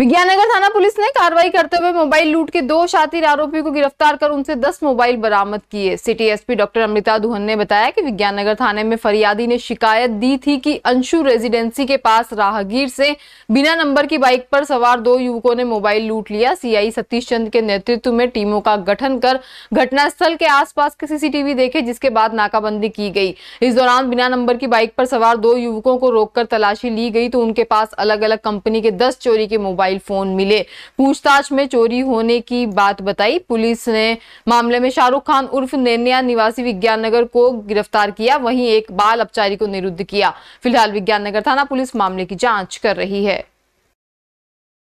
विज्ञाननगर थाना पुलिस ने कार्रवाई करते हुए मोबाइल लूट के दो शातिर आरोपी को गिरफ्तार कर उनसे 10 मोबाइल बरामद किए city SP doctor Amrita Duhan ने बताया कि विज्ञाननगर थाने में फरियादी ने शिकायत दी थी कि अंशु रेजिडेंसी के पास राहगीर से बिना नंबर की बाइक पर सवार दो युवकों ने मोबाइल लूट लिया सीआई सतीश चंद के नेतृत्व में टीमों का गठन कर घटनास्थल के आसपास के सीसीटीवी देखे जिसके बाद नाकाबंदी की गई इस दौरान बिना नंबर की बाइक पर सवार दो युवकों को रोककर तलाशी ली गई तो उनके पास अलग अलग कंपनी के दस चोरी के मोबाइल मोबाइल फोन मिले पूछताछ में चोरी होने की बात बताई पुलिस ने मामले में शाहरुख खान उर्फ नैनिया निवासी विज्ञान नगर को गिरफ्तार किया वहीं एक बाल अपचारी को निरुद्ध किया फिलहाल विज्ञान नगर थाना पुलिस मामले की जांच कर रही है